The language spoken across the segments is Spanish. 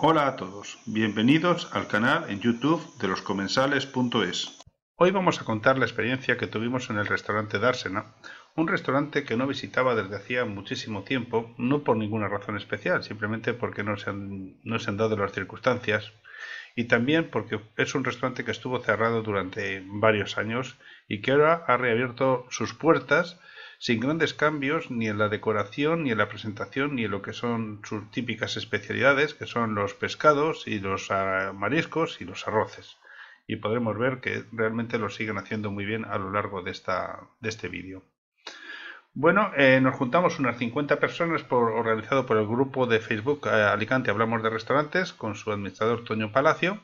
Hola a todos, bienvenidos al canal en YouTube de loscomensales.es. Hoy vamos a contar la experiencia que tuvimos en el restaurante Dársena, un restaurante que no visitaba desde hacía muchísimo tiempo, no por ninguna razón especial, simplemente porque no se han, no se han dado las circunstancias y también porque es un restaurante que estuvo cerrado durante varios años y que ahora ha reabierto sus puertas sin grandes cambios ni en la decoración, ni en la presentación, ni en lo que son sus típicas especialidades, que son los pescados y los ah, mariscos y los arroces. Y podremos ver que realmente lo siguen haciendo muy bien a lo largo de, esta, de este vídeo. Bueno, eh, nos juntamos unas 50 personas por, organizado por el grupo de Facebook eh, Alicante Hablamos de Restaurantes con su administrador Toño Palacio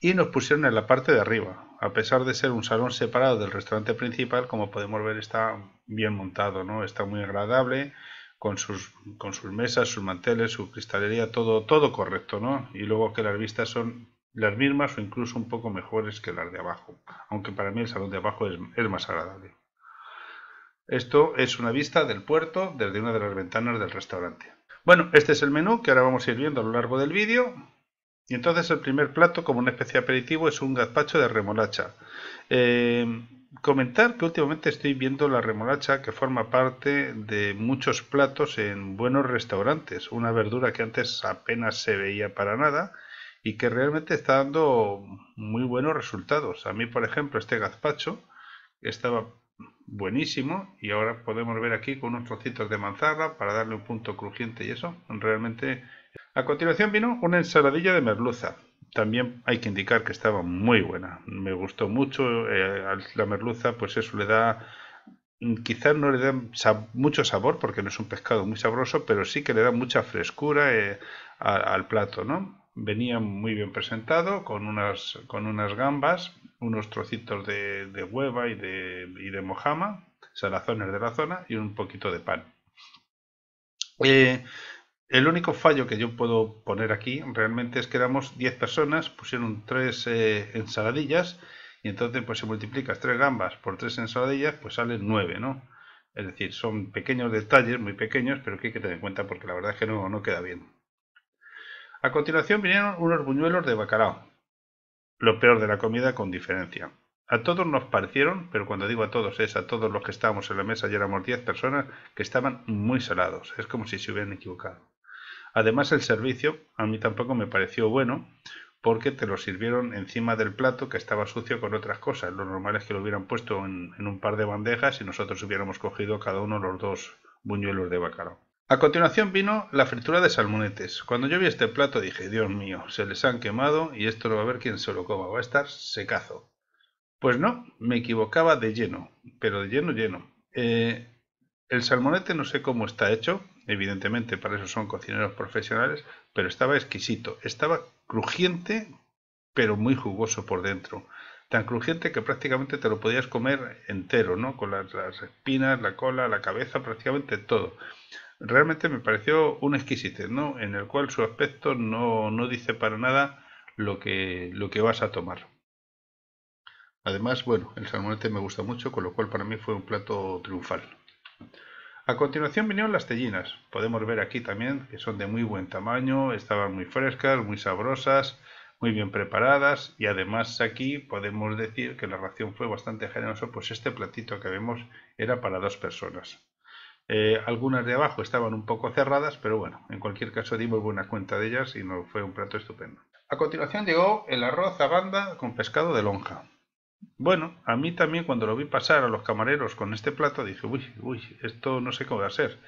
y nos pusieron en la parte de arriba a pesar de ser un salón separado del restaurante principal, como podemos ver está bien montado, ¿no? Está muy agradable, con sus, con sus mesas, sus manteles, su cristalería, todo, todo correcto, ¿no? Y luego que las vistas son las mismas o incluso un poco mejores que las de abajo, aunque para mí el salón de abajo es, es más agradable. Esto es una vista del puerto desde una de las ventanas del restaurante. Bueno, este es el menú que ahora vamos a ir viendo a lo largo del vídeo. Y entonces el primer plato, como una especie de aperitivo, es un gazpacho de remolacha. Eh, comentar que últimamente estoy viendo la remolacha que forma parte de muchos platos en buenos restaurantes, una verdura que antes apenas se veía para nada y que realmente está dando muy buenos resultados. A mí, por ejemplo, este gazpacho estaba buenísimo y ahora podemos ver aquí con unos trocitos de manzana para darle un punto crujiente y eso, realmente a continuación vino una ensaladilla de merluza. También hay que indicar que estaba muy buena. Me gustó mucho. Eh, la merluza, pues eso le da mm, quizás no le da mucho sabor porque no es un pescado muy sabroso, pero sí que le da mucha frescura eh, al plato, ¿no? Venía muy bien presentado con unas, con unas gambas, unos trocitos de, hueva y de, y de mojama, salazones de la zona y un poquito de pan. Eh, el único fallo que yo puedo poner aquí realmente es que éramos 10 personas, pusieron 3 eh, ensaladillas y entonces pues si multiplicas 3 gambas por 3 ensaladillas pues salen 9, ¿no? Es decir, son pequeños detalles, muy pequeños, pero que hay que tener en cuenta porque la verdad es que no, no queda bien. A continuación vinieron unos buñuelos de bacalao, lo peor de la comida con diferencia. A todos nos parecieron, pero cuando digo a todos es a todos los que estábamos en la mesa y éramos 10 personas, que estaban muy salados. Es como si se hubieran equivocado. Además, el servicio a mí tampoco me pareció bueno porque te lo sirvieron encima del plato que estaba sucio con otras cosas. Lo normal es que lo hubieran puesto en, un par de bandejas y nosotros hubiéramos cogido cada uno los dos buñuelos de bacalao. A continuación vino la fritura de salmonetes. Cuando yo vi este plato dije, Dios mío, se les han quemado y esto lo va a ver quien se lo coma, va a estar secazo. Pues no, me equivocaba de lleno, pero de lleno lleno. Eh, el salmonete no sé cómo está hecho, evidentemente para eso son cocineros profesionales, pero estaba exquisito, estaba crujiente pero muy jugoso por dentro, tan crujiente que prácticamente te lo podías comer entero, ¿no? Con las, espinas, la cola, la cabeza, prácticamente todo. Realmente me pareció un exquisite, ¿no? En el cual su aspecto no, no dice para nada lo que, lo que vas a tomar. Además, bueno, el salmonete me gusta mucho, con lo cual para mí fue un plato triunfal. A continuación vinieron las tellinas. Podemos ver aquí también que son de muy buen tamaño, estaban muy frescas, muy sabrosas, muy bien preparadas y además aquí podemos decir que la ración fue bastante generosa, pues este platito que vemos era para dos personas. Eh, algunas de abajo estaban un poco cerradas, pero bueno, en cualquier caso dimos buena cuenta de ellas y no fue un plato estupendo. A continuación llegó el arroz a banda con pescado de lonja. Bueno, a mí también cuando lo vi pasar a los camareros con este plato dije, uy, uy, esto no sé cómo va a ser.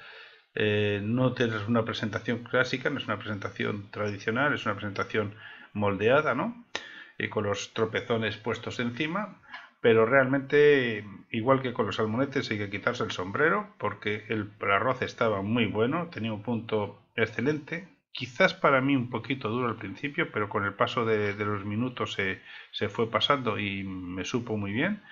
Eh, no tienes una presentación clásica, no es una presentación tradicional, es una presentación moldeada, ¿no? Y con los tropezones puestos encima, pero realmente, igual que con los almonetes, hay que quitarse el sombrero porque el arroz estaba muy bueno, tenía un punto excelente, quizás para mí un poquito duro al principio, pero con el paso de, los minutos se, fue pasando y me supo muy bien.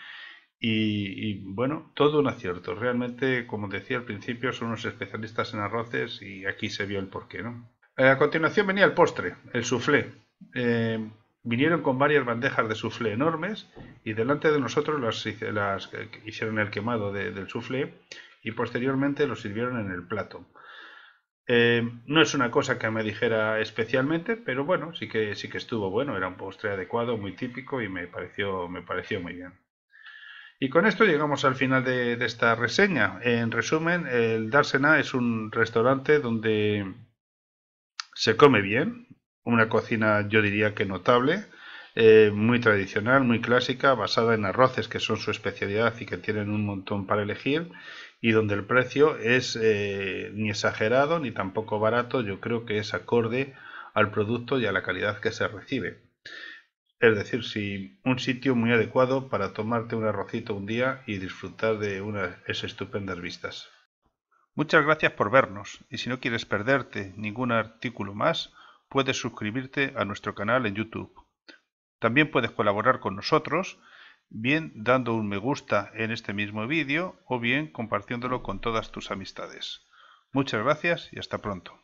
Y, bueno, todo un acierto. Realmente, como decía al principio, son unos especialistas en arroces y aquí se vio el porqué, ¿no? Eh, a continuación venía el postre, el soufflé. Eh, vinieron con varias bandejas de soufflé enormes y delante de nosotros las, las eh, hicieron el quemado del soufflé y posteriormente lo sirvieron en el plato. Eh, no es una cosa que me dijera especialmente, pero bueno, sí que, sí que estuvo bueno, era un postre adecuado, muy típico y me pareció, me pareció muy bien. Y con esto llegamos al final de, esta reseña. En resumen, el Darsena es un restaurante donde se come bien, una cocina yo diría que notable, eh, muy tradicional, muy clásica, basada en arroces que son su especialidad y que tienen un montón para elegir, y donde el precio es eh, ni exagerado ni tampoco barato, yo creo que es acorde al producto y a la calidad que se recibe. Es decir, si un sitio muy adecuado para tomarte un arrocito un día y disfrutar de unas estupendas vistas. Muchas gracias por vernos y si no quieres perderte ningún artículo más, puedes suscribirte a nuestro canal en YouTube. También puedes colaborar con nosotros bien dando un me gusta en este mismo vídeo o bien compartiéndolo con todas tus amistades. Muchas gracias y hasta pronto.